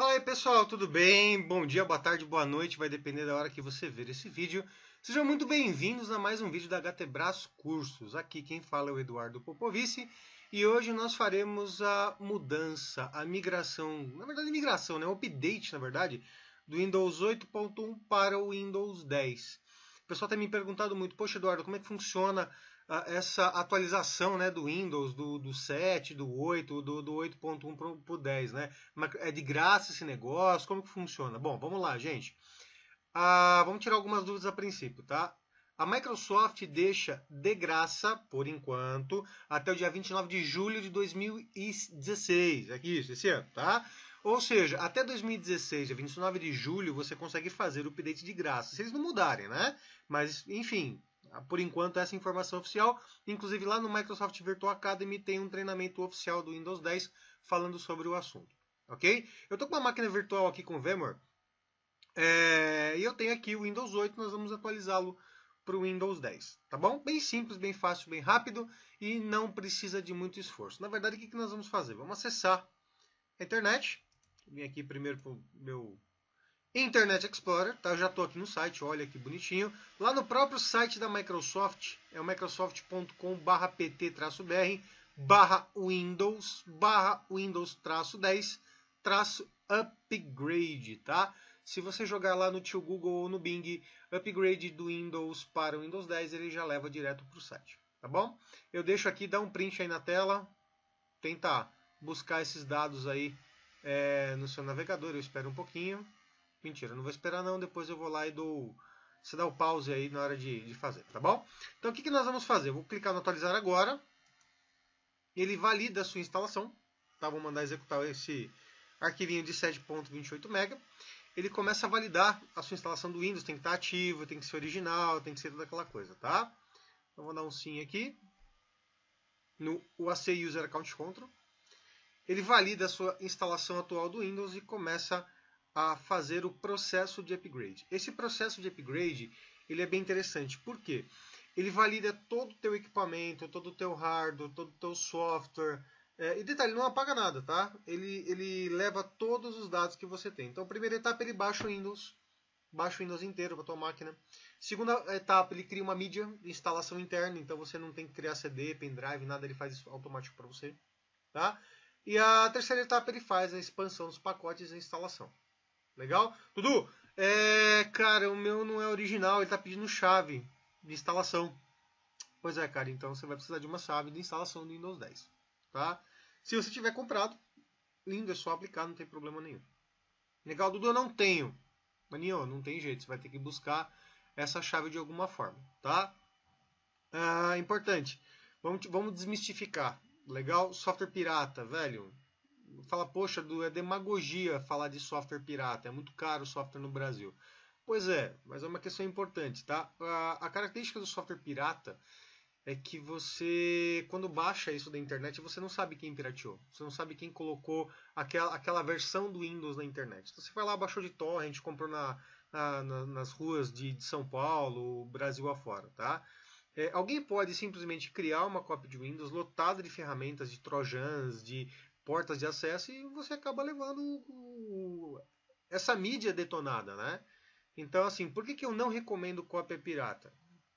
Fala aí pessoal, tudo bem? Bom dia, boa tarde, boa noite, vai depender da hora que você ver esse vídeo. Sejam muito bem-vindos a mais um vídeo da HTBras Cursos. Aqui quem fala é o Eduardo Popovici e hoje nós faremos a mudança, a migração, na verdade migração, né? o update na verdade, do Windows 8.1 para o Windows 10. O pessoal tem me perguntado muito, poxa Eduardo, como é que funciona essa atualização né, do Windows, do, do 7, do 8, do, do 8.1 para o 10, né? É de graça esse negócio? Como que funciona? Bom, vamos lá, gente. Ah, vamos tirar algumas dúvidas a princípio, tá? A Microsoft deixa de graça, por enquanto, até o dia 29 de julho de 2016. É que isso, esse ano, tá? Ou seja, até 2016, dia 29 de julho, você consegue fazer o update de graça. Se eles não mudarem, né? Mas, enfim, por enquanto essa informação é oficial. Inclusive lá no Microsoft Virtual Academy tem um treinamento oficial do Windows 10 falando sobre o assunto, ok? Eu estou com uma máquina virtual aqui com VMware é, e eu tenho aqui o Windows 8, nós vamos atualizá-lo para o Windows 10, tá bom? Bem simples, bem fácil, bem rápido e não precisa de muito esforço. Na verdade, o que nós vamos fazer? Vamos acessar a internet. Vim aqui primeiro para o meu Internet Explorer, tá? Eu já estou aqui no site, olha que bonitinho. Lá no próprio site da Microsoft, é o microsoft.com/pt-br barra Windows, barra Windows traço 10, traço upgrade, tá? Se você jogar lá no tio Google ou no Bing, upgrade do Windows para o Windows 10, ele já leva direto para o site, tá bom? Eu deixo aqui, dá um print aí na tela, tentar buscar esses dados aí é, no seu navegador, eu espero um pouquinho. Mentira, não vou esperar não, depois eu vou lá e dou. Você dá o pause aí na hora de, de fazer, tá bom? Então o que, que nós vamos fazer? vou clicar no atualizar agora. Ele valida a sua instalação. Tá? Vou mandar executar esse arquivinho de 7.28 MB. Ele começa a validar a sua instalação do Windows. Tem que estar ativo, tem que ser original, tem que ser toda aquela coisa, tá? Então vou dar um sim aqui. No UAC User Account Control. Ele valida a sua instalação atual do Windows e começa a a fazer o processo de upgrade. Esse processo de upgrade ele é bem interessante, por quê? Ele valida todo o teu equipamento, todo o teu hardware, todo o teu software. É, e detalhe, não apaga nada, tá? Ele, ele leva todos os dados que você tem. Então, a primeira etapa, ele baixa o Windows. Baixa o Windows inteiro para tua máquina. Segunda etapa, ele cria uma mídia de instalação interna. Então, você não tem que criar CD, pendrive, nada. Ele faz isso automático para você, tá? E a terceira etapa, ele faz a expansão dos pacotes e a instalação. Legal? Dudu, é, cara, o meu não é original, ele tá pedindo chave de instalação. Pois é, cara, então você vai precisar de uma chave de instalação do Windows 10, tá? Se você tiver comprado, lindo, é só aplicar, não tem problema nenhum. Legal, Dudu, eu não tenho. Maninho, não tem jeito, você vai ter que buscar essa chave de alguma forma, tá? Ah, importante, vamos, vamos desmistificar. Legal, software pirata, velho, fala, poxa, é demagogia falar de software pirata, é muito caro o software no Brasil. Pois é, mas é uma questão importante, tá? A, característica do software pirata é que você, quando baixa isso da internet, você não sabe quem pirateou. Você não sabe quem colocou aquela, aquela versão do Windows na internet. Então você vai lá, baixou de torrent, comprou na, na, na nas ruas de, de São Paulo, Brasil afora, tá? É, alguém pode simplesmente criar uma cópia de Windows lotada de ferramentas, de trojans, de portas de acesso e você acaba levando o, o, essa mídia detonada, né? Então, assim, por que, que eu não recomendo cópia pirata?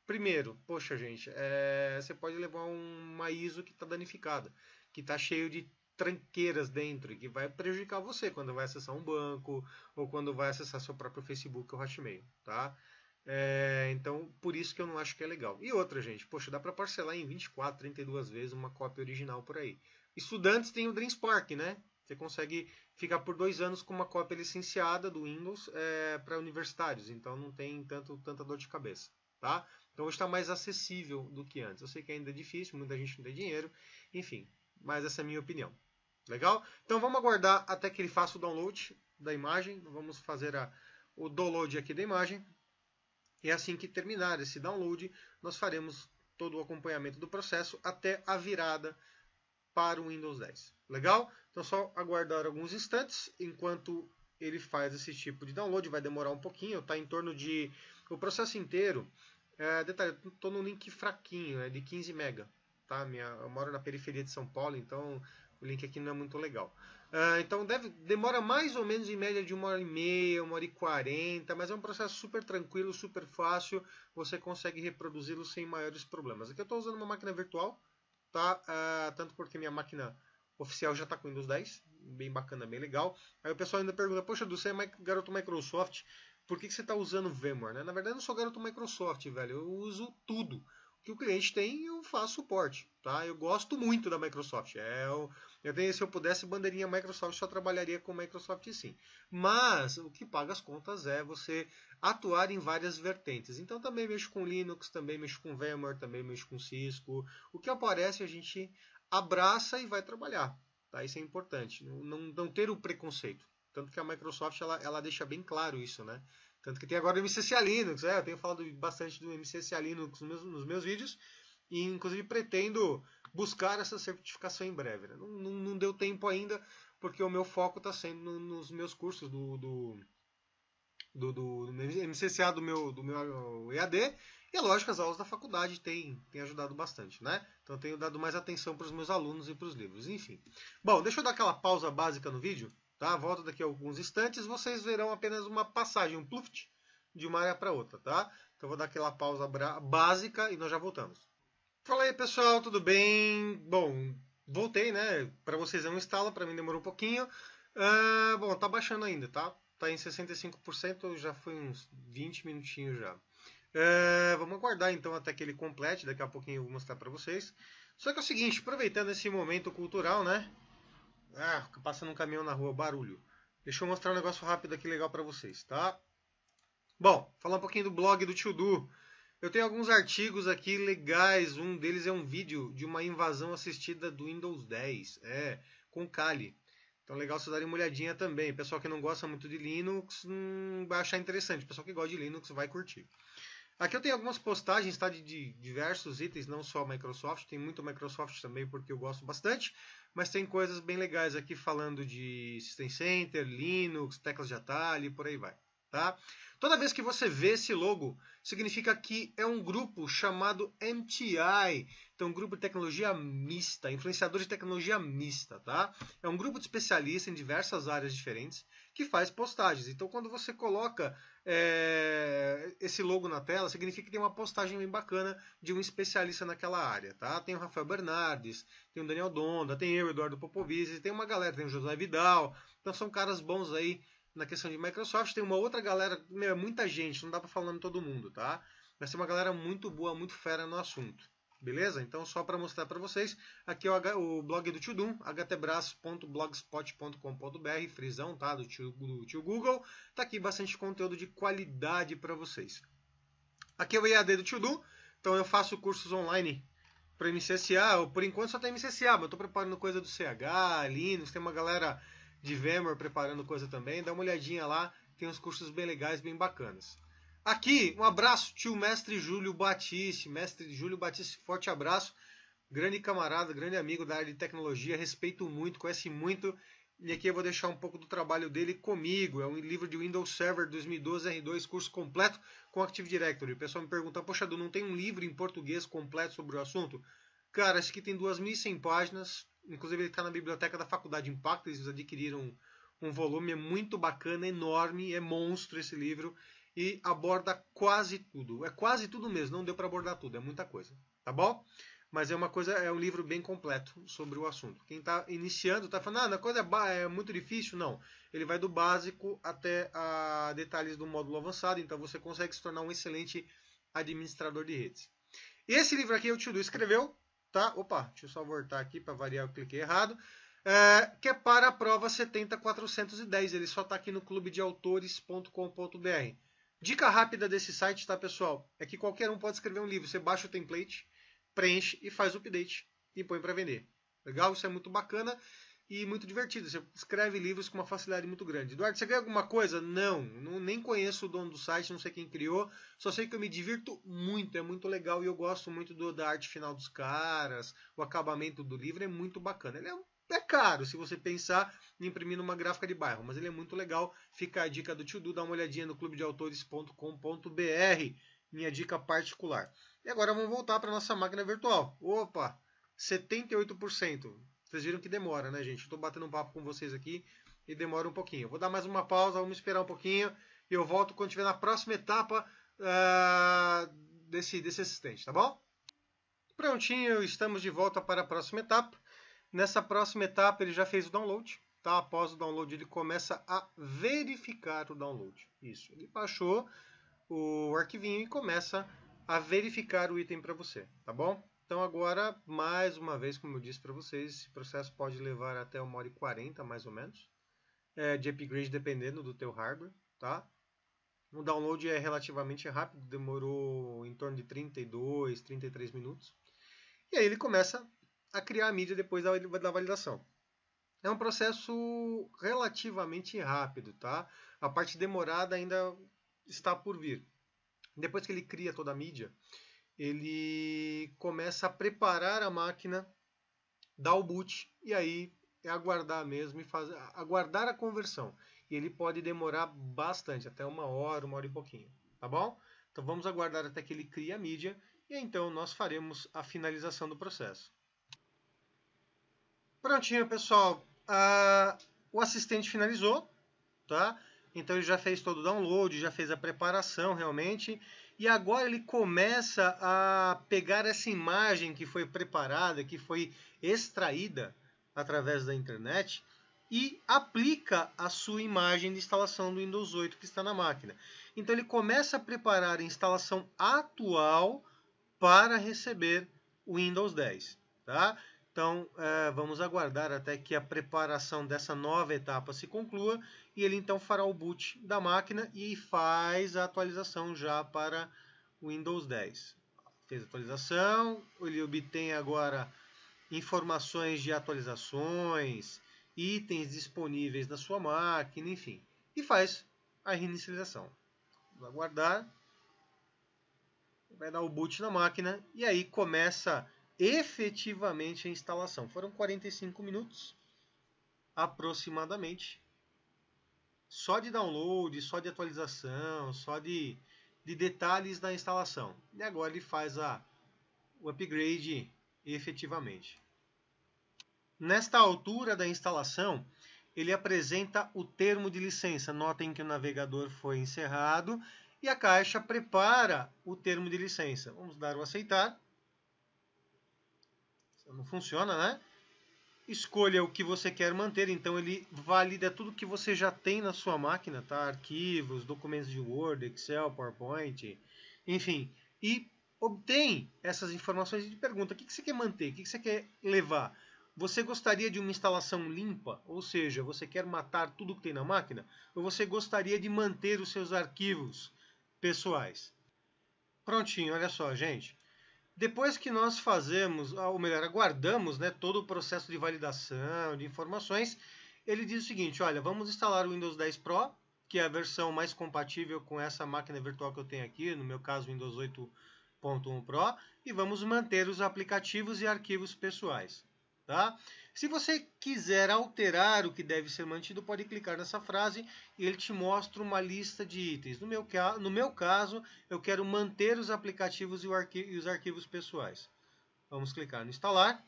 Primeiro, poxa gente, é, você pode levar uma ISO que está danificada, que está cheio de tranqueiras dentro, e que vai prejudicar você quando vai acessar um banco ou quando vai acessar seu próprio Facebook ou Hotmail, tá? É, então, por isso que eu não acho que é legal. E outra, gente, poxa, dá para parcelar em 24, 32 vezes uma cópia original por aí. Estudantes tem o Dream Spark, né? Você consegue ficar por dois anos com uma cópia licenciada do Windows é, para universitários, então não tem tanto, tanta dor de cabeça. Tá? Então hoje está mais acessível do que antes. Eu sei que ainda é difícil, muita gente não tem dinheiro, enfim, mas essa é a minha opinião. Legal? Então vamos aguardar até que ele faça o download da imagem. Vamos fazer a, o download aqui da imagem. E assim que terminar esse download, nós faremos todo o acompanhamento do processo até a virada para o Windows 10. Legal? Então só aguardar alguns instantes enquanto ele faz esse tipo de download. Vai demorar um pouquinho, Está em torno de. O processo inteiro. É, detalhe, estou num link fraquinho, é de 15 mega. Tá? Minha, eu moro na periferia de São Paulo, então o link aqui não é muito legal. Uh, então deve, demora mais ou menos em média de uma hora e meia, uma hora e quarenta, mas é um processo super tranquilo, super fácil. Você consegue reproduzi-lo sem maiores problemas. Aqui eu estou usando uma máquina virtual, tá? Uh, tanto porque minha máquina oficial já está com Windows 10, bem bacana, bem legal. Aí o pessoal ainda pergunta, poxa, do você é garoto Microsoft, por que, que você está usando VMware? Né? Na verdade, eu não sou garoto Microsoft, velho, eu uso tudo que o cliente tem, eu faço suporte, tá? Eu gosto muito da Microsoft. É, eu, eu tenho, se eu pudesse bandeirinha Microsoft, só trabalharia com Microsoft sim. Mas o que paga as contas é você atuar em várias vertentes. Então também mexo com Linux, também mexo com VMware, também mexo com Cisco. O que aparece a gente abraça e vai trabalhar, tá? Isso é importante. Não, não, não ter o preconceito. Tanto que a Microsoft ela, ela deixa bem claro isso, né? Tanto que tem agora o MCC Linux, é, né? eu tenho falado bastante do MCC Linux nos meus, nos meus vídeos, e inclusive pretendo buscar essa certificação em breve. Né? Não, não, não, deu tempo ainda, porque o meu foco está sendo nos meus cursos do, do, do, do, do MCCA do meu, do meu EAD, e é lógico, as aulas da faculdade têm, têm ajudado bastante, né? Então eu tenho dado mais atenção para os meus alunos e para os livros, enfim. Bom, deixa eu dar aquela pausa básica no vídeo Tá? Volta daqui a alguns instantes, vocês verão apenas uma passagem, um pluft, de uma área para outra, tá? Então vou dar aquela pausa básica e nós já voltamos. Fala aí, pessoal, tudo bem? Bom, voltei, né? Para vocês é um instalo, para mim demorou um pouquinho. Uh, bom, tá baixando ainda, tá? Tá em 65%, já foi uns 20 minutinhos já. Uh, vamos aguardar então até que ele complete, daqui a pouquinho eu vou mostrar para vocês. Só que é o seguinte, aproveitando esse momento cultural, né? Ah, passando um caminhão na rua, barulho. Deixa eu mostrar um negócio rápido aqui legal para vocês, tá? Bom, falar um pouquinho do blog do Tio Du. Eu tenho alguns artigos aqui legais. Um deles é um vídeo de uma invasão assistida do Windows 10, é, com Kali. Então legal vocês darem uma olhadinha também. Pessoal que não gosta muito de Linux hum, vai achar interessante. Pessoal que gosta de Linux vai curtir. Aqui eu tenho algumas postagens tá, de, de diversos itens, não só Microsoft, tem muito Microsoft também porque eu gosto bastante mas tem coisas bem legais aqui falando de System Center, Linux, teclas de atalho e por aí vai. Tá? Toda vez que você vê esse logo, significa que é um grupo chamado MTI, então grupo de tecnologia mista, influenciador de tecnologia mista, tá? É um grupo de especialistas em diversas áreas diferentes que faz postagens. Então quando você coloca é, esse logo na tela, significa que tem uma postagem bem bacana de um especialista naquela área. Tá? Tem o Rafael Bernardes, tem o Daniel Donda, tem eu, Eduardo Popovizzi, tem uma galera, tem o José Vidal. Então são caras bons aí na questão de Microsoft. Tem uma outra galera, meu, é muita gente, não dá para falar de todo mundo, tá? Mas tem uma galera muito boa, muito fera no assunto. Beleza? Então, só para mostrar para vocês, aqui é o, o blog do tio Dum, htbras.blogspot.com.br, frisão, tá? Do tio, do tio Google. Tá aqui bastante conteúdo de qualidade para vocês. Aqui é o EAD do tio então eu faço cursos online para MCSA. ou por enquanto só tem MCSA, mas estou preparando coisa do CH, Linux, tem uma galera de VMware preparando coisa também. Dá uma olhadinha lá, tem uns cursos bem legais, bem bacanas. Aqui, um abraço, tio mestre Júlio Batiste. Mestre Júlio Batiste, forte abraço. Grande camarada, grande amigo da área de tecnologia, respeito muito, conhece muito. E aqui eu vou deixar um pouco do trabalho dele comigo. É um livro de Windows Server 2012 R2, curso completo com Active Directory. O pessoal me pergunta, poxa, Du, não tem um livro em português completo sobre o assunto? Cara, esse aqui tem 2.100 páginas. Inclusive ele está na biblioteca da Faculdade Impacto. Eles adquiriram um volume é muito bacana, é enorme, é monstro esse livro e aborda quase tudo. É quase tudo mesmo, não deu para abordar tudo, é muita coisa, tá bom? Mas é uma coisa, é um livro bem completo sobre o assunto. Quem está iniciando está falando, ah, a coisa é, é muito difícil, não. Ele vai do básico até a detalhes do módulo avançado, então você consegue se tornar um excelente administrador de redes. Esse livro aqui o Tio Du escreveu, tá? Opa, deixa eu só voltar aqui para variar, eu cliquei errado. É, que é para a prova 70410. Ele só está aqui no clubedeautores.com.br. Dica rápida desse site, tá, pessoal? É que qualquer um pode escrever um livro. Você baixa o template, preenche e faz o update e põe para vender. Legal? Isso é muito bacana e muito divertido. Você escreve livros com uma facilidade muito grande. Eduardo, você ganha alguma coisa? Não, não, nem conheço o dono do site, não sei quem criou. Só sei que eu me divirto muito, é muito legal e eu gosto muito do, da arte final dos caras. O acabamento do livro é muito bacana. Ele é um é caro se você pensar em imprimir numa gráfica de bairro, mas ele é muito legal. Fica a dica do tio Du, dá uma olhadinha no clubedeautores.com.br, minha dica particular. E agora vamos voltar para nossa máquina virtual. Opa, 78%. Vocês viram que demora, né, gente? Estou batendo um papo com vocês aqui e demora um pouquinho. Vou dar mais uma pausa, vamos esperar um pouquinho e eu volto quando tiver na próxima etapa uh, desse, desse assistente, tá bom? Prontinho, estamos de volta para a próxima etapa. Nessa próxima etapa, ele já fez o download. Tá? Após o download, ele começa a verificar o download. Isso, ele baixou o arquivinho e começa a verificar o item para você, tá bom? Então agora, mais uma vez, como eu disse para vocês, esse processo pode levar até uma hora e 40, mais ou menos, é, de upgrade dependendo do teu hardware, tá? O download é relativamente rápido, demorou em torno de 32, 33 minutos. E aí ele começa a criar a mídia depois da, da validação. É um processo relativamente rápido, tá? A parte demorada ainda está por vir. Depois que ele cria toda a mídia, ele começa a preparar a máquina, dar o boot e aí é aguardar mesmo e fazer, aguardar a conversão. E ele pode demorar bastante, até uma hora, uma hora e pouquinho, tá bom? Então vamos aguardar até que ele crie a mídia e então nós faremos a finalização do processo. Prontinho, pessoal. Ah, o assistente finalizou, tá? Então ele já fez todo o download, já fez a preparação realmente. E agora ele começa a pegar essa imagem que foi preparada, que foi extraída através da internet e aplica a sua imagem de instalação do Windows 8 que está na máquina. Então ele começa a preparar a instalação atual para receber o Windows 10. Tá? Então, é, vamos aguardar até que a preparação dessa nova etapa se conclua e ele então fará o boot da máquina e faz a atualização já para Windows 10. Fez a atualização, ele obtém agora informações de atualizações, itens disponíveis na sua máquina, enfim, e faz a reinicialização. Vamos aguardar, vai dar o boot na máquina e aí começa efetivamente a instalação. Foram 45 minutos aproximadamente só de download, só de atualização, só de, de detalhes da instalação. E agora ele faz a, o upgrade efetivamente. Nesta altura da instalação, ele apresenta o termo de licença. Notem que o navegador foi encerrado e a caixa prepara o termo de licença. Vamos dar o aceitar não funciona, né? Escolha o que você quer manter, então ele valida tudo que você já tem na sua máquina, tá? Arquivos, documentos de Word, Excel, PowerPoint, enfim. E obtém essas informações e pergunta o que você quer manter, o que você quer levar. Você gostaria de uma instalação limpa, ou seja, você quer matar tudo que tem na máquina? Ou você gostaria de manter os seus arquivos pessoais? Prontinho, olha só, gente. Depois que nós fazemos, ah, ou melhor, aguardamos né, todo o processo de validação de informações, ele diz o seguinte: olha, vamos instalar o Windows 10 Pro, que é a versão mais compatível com essa máquina virtual que eu tenho aqui, no meu caso, Windows 8.1 Pro, e vamos manter os aplicativos e arquivos pessoais. Tá? Se você quiser alterar o que deve ser mantido, pode clicar nessa frase e ele te mostra uma lista de itens. No meu, no meu caso, eu quero manter os aplicativos e, arqui e os arquivos pessoais. Vamos clicar no instalar.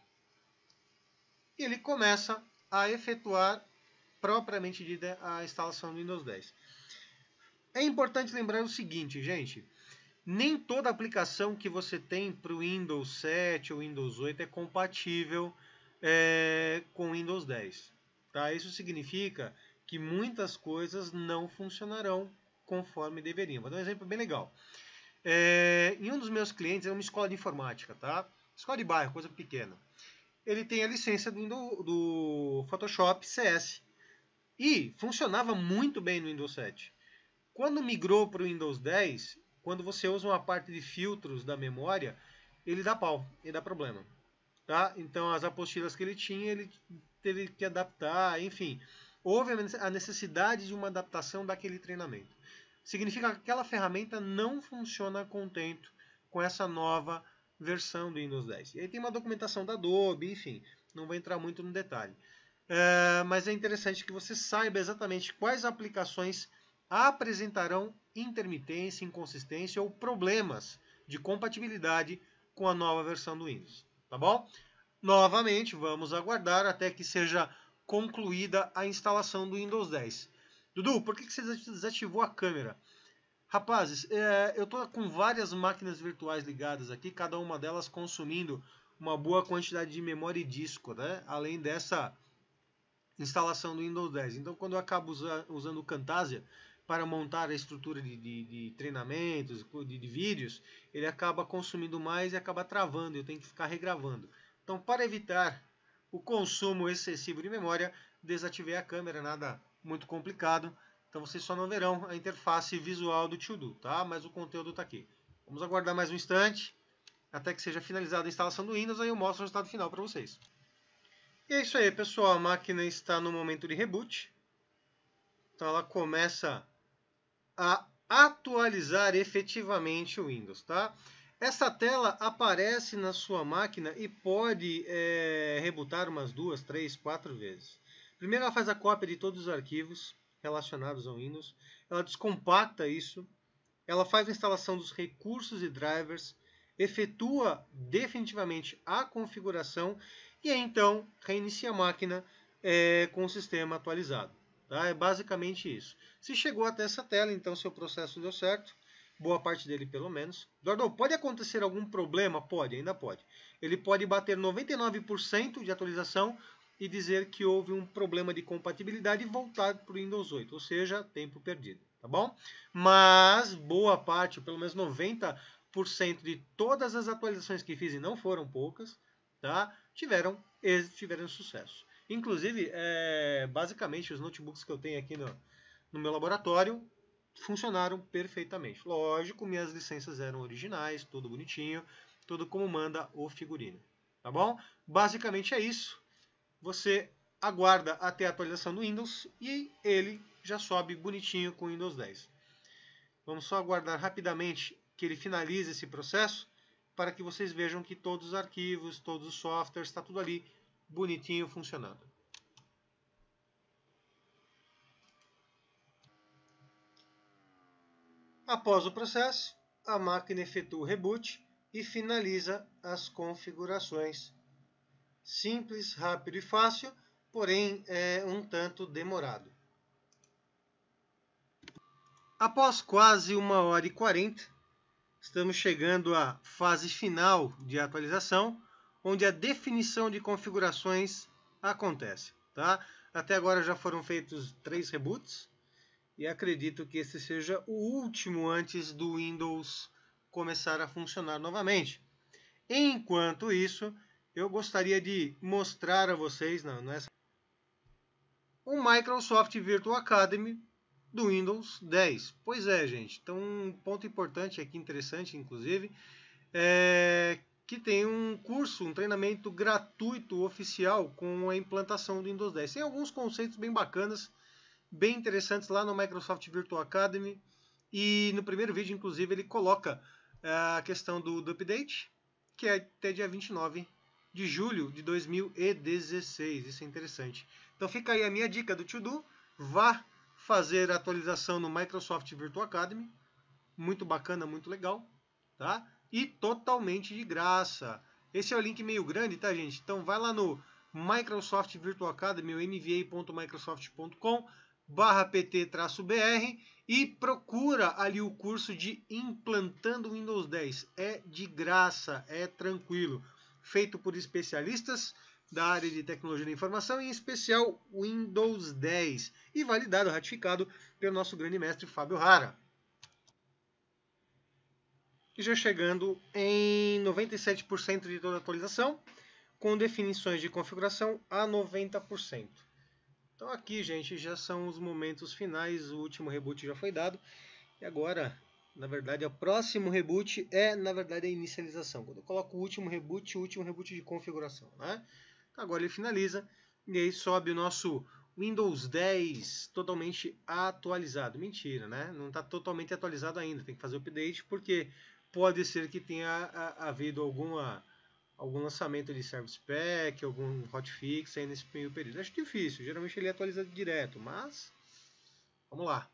E ele começa a efetuar propriamente dita a instalação do Windows 10. É importante lembrar o seguinte, gente. Nem toda aplicação que você tem para o Windows 7 ou Windows 8 é compatível é, com Windows 10. Tá? Isso significa que muitas coisas não funcionarão conforme deveriam. Vou dar um exemplo bem legal. É, em um dos meus clientes, é uma escola de informática, tá? escola de bairro, coisa pequena. Ele tem a licença do, do Photoshop CS. E funcionava muito bem no Windows 7. Quando migrou para o Windows 10, quando você usa uma parte de filtros da memória, ele dá pau, ele dá problema. Tá? Então, as apostilas que ele tinha, ele teve que adaptar, enfim. Houve a necessidade de uma adaptação daquele treinamento. Significa que aquela ferramenta não funciona contento com essa nova versão do Windows 10. E aí tem uma documentação da Adobe, enfim, não vou entrar muito no detalhe. É, mas é interessante que você saiba exatamente quais aplicações apresentarão intermitência, inconsistência ou problemas de compatibilidade com a nova versão do Windows tá bom? Novamente, vamos aguardar até que seja concluída a instalação do Windows 10. Dudu, por que você desativou a câmera? Rapazes, é, eu estou com várias máquinas virtuais ligadas aqui, cada uma delas consumindo uma boa quantidade de memória e disco, né? além dessa instalação do Windows 10. Então, quando eu acabo usa, usando o Camtasia, para montar a estrutura de, de, de treinamentos, de, de, vídeos, ele acaba consumindo mais e acaba travando, eu tenho que ficar regravando. Então, para evitar o consumo excessivo de memória, desativei a câmera, nada muito complicado. Então, vocês só não verão a interface visual do To Do, tá? Mas o conteúdo está aqui. Vamos aguardar mais um instante, até que seja finalizada a instalação do Windows, aí eu mostro o resultado final para vocês. E é isso aí, pessoal. A máquina está no momento de reboot. Então, ela começa a atualizar efetivamente o Windows, tá? Essa tela aparece na sua máquina e pode é, rebutar umas duas, três, quatro vezes. Primeiro ela faz a cópia de todos os arquivos relacionados ao Windows, ela descompacta isso, ela faz a instalação dos recursos e drivers, efetua definitivamente a configuração e aí, então reinicia a máquina é, com o sistema atualizado. Tá? É basicamente isso. Se chegou até essa tela, então seu processo deu certo. Boa parte dele, pelo menos. Eduardo, pode acontecer algum problema? Pode, ainda pode. Ele pode bater 99% de atualização e dizer que houve um problema de compatibilidade e voltar para o Windows 8. Ou seja, tempo perdido, tá bom? Mas boa parte, pelo menos 90% de todas as atualizações que fiz, e não foram poucas, tá? tiveram, tiveram sucesso. Inclusive, é, basicamente, os notebooks que eu tenho aqui no, no meu laboratório funcionaram perfeitamente. Lógico, minhas licenças eram originais, tudo bonitinho, tudo como manda o figurino. Tá bom? Basicamente é isso. Você aguarda até a atualização do Windows e ele já sobe bonitinho com o Windows 10. Vamos só aguardar rapidamente que ele finalize esse processo para que vocês vejam que todos os arquivos, todos os softwares, está tudo ali bonitinho funcionando. Após o processo, a máquina efetua o reboot e finaliza as configurações. Simples, rápido e fácil, porém é um tanto demorado. Após quase uma hora e 40, estamos chegando à fase final de atualização, onde a definição de configurações acontece. Tá? Até agora já foram feitos três reboots e acredito que esse seja o último antes do Windows começar a funcionar novamente. Enquanto isso, eu gostaria de mostrar a vocês não, não é, o assim, Microsoft Virtual Academy do Windows 10. Pois é, gente. Então, um ponto importante aqui, interessante, inclusive, é que tem um curso, um treinamento gratuito oficial com a implantação do Windows 10. Tem alguns conceitos bem bacanas, bem interessantes lá no Microsoft Virtual Academy. E no primeiro vídeo, inclusive, ele coloca eh, a questão do, do update, que é até dia 29 de julho de 2016. Isso é interessante. Então fica aí a minha dica do To-Do. Vá fazer a atualização no Microsoft Virtual Academy. Muito bacana, muito legal. Tá? e totalmente de graça. Esse é o link meio grande, tá, gente? Então vai lá no Microsoft Virtual Academy, nva.microsoft.com barra pt-br e procura ali o curso de Implantando Windows 10. É de graça, é tranquilo. Feito por especialistas da área de tecnologia da informação, em especial Windows 10, e validado, ratificado pelo nosso grande mestre Fábio Rara e já chegando em 97% de toda a atualização, com definições de configuração a 90%. Então aqui, gente, já são os momentos finais, o último reboot já foi dado, e agora, na verdade, o próximo reboot é, na verdade, a inicialização. Quando eu coloco o último reboot, o último reboot de configuração, né? Então, agora ele finaliza, e aí sobe o nosso Windows 10 totalmente atualizado. Mentira, né? Não está totalmente atualizado ainda, tem que fazer o update, porque pode ser que tenha havido alguma, algum lançamento de service pack, algum hotfix aí nesse meio período. Acho difícil, geralmente ele é atualizado direto, mas vamos lá.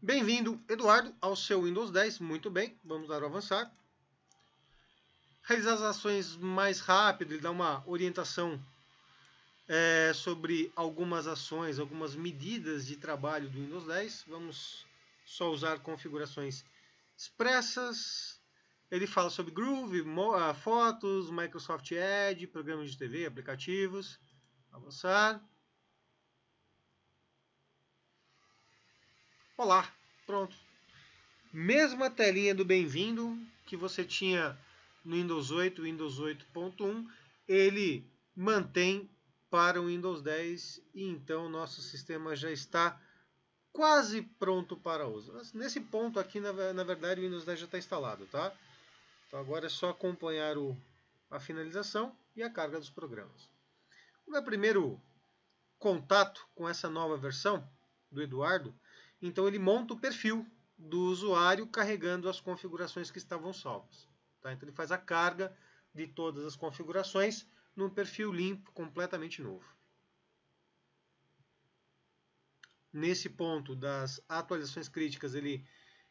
Bem-vindo, Eduardo, ao seu Windows 10. Muito bem, vamos dar o avançar. Realizar as ações mais rápido, ele dá uma orientação é, sobre algumas ações, algumas medidas de trabalho do Windows 10. Vamos só usar configurações expressas. Ele fala sobre Groove, ah, fotos, Microsoft Edge, programas de TV, aplicativos. Avançar. Olá, pronto. Mesma telinha do bem-vindo que você tinha no Windows 8, Windows 8.1, ele mantém para o Windows 10 e então nosso sistema já está quase pronto para uso. Nesse ponto aqui, na, na verdade, o Windows 10 já está instalado, tá? Então agora é só acompanhar o, a finalização e a carga dos programas. O meu primeiro contato com essa nova versão do Eduardo, então ele monta o perfil do usuário carregando as configurações que estavam salvas. Tá? Então ele faz a carga de todas as configurações num perfil limpo completamente novo. Nesse ponto das atualizações críticas, ele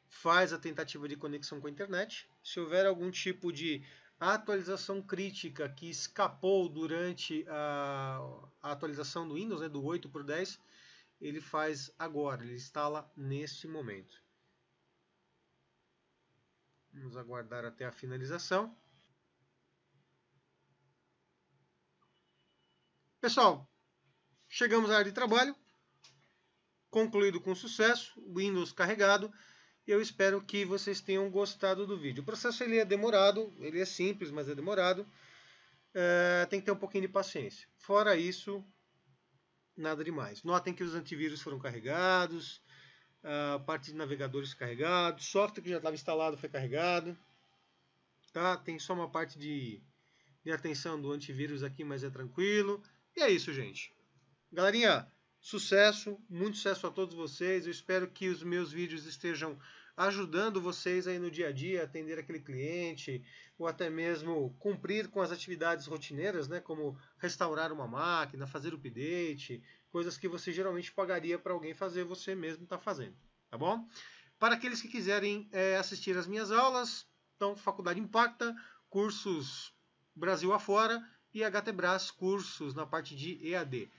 faz a tentativa de conexão com a internet. Se houver algum tipo de atualização crítica que escapou durante a, a atualização do Windows, né, do 8 para 10, ele faz agora, ele instala neste momento. Vamos aguardar até a finalização. Pessoal, chegamos à área de trabalho, concluído com sucesso, Windows carregado, e eu espero que vocês tenham gostado do vídeo. O processo ele é demorado, ele é simples, mas é demorado, é, tem que ter um pouquinho de paciência. Fora isso, nada demais. Notem que os antivírus foram carregados, a parte de navegadores carregados, software que já estava instalado foi carregado, tá? tem só uma parte de de atenção do antivírus aqui, mas é tranquilo. E é isso, gente. Galerinha, sucesso, muito sucesso a todos vocês. Eu espero que os meus vídeos estejam ajudando vocês aí no dia a dia, atender aquele cliente, ou até mesmo cumprir com as atividades rotineiras, né, como restaurar uma máquina, fazer update, coisas que você geralmente pagaria para alguém fazer, você mesmo está fazendo, tá bom? Para aqueles que quiserem é, assistir às minhas aulas, então Faculdade Impacta, cursos Brasil afora, e HTBras Cursos na parte de EAD.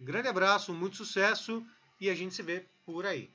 Grande abraço, muito sucesso e a gente se vê por aí.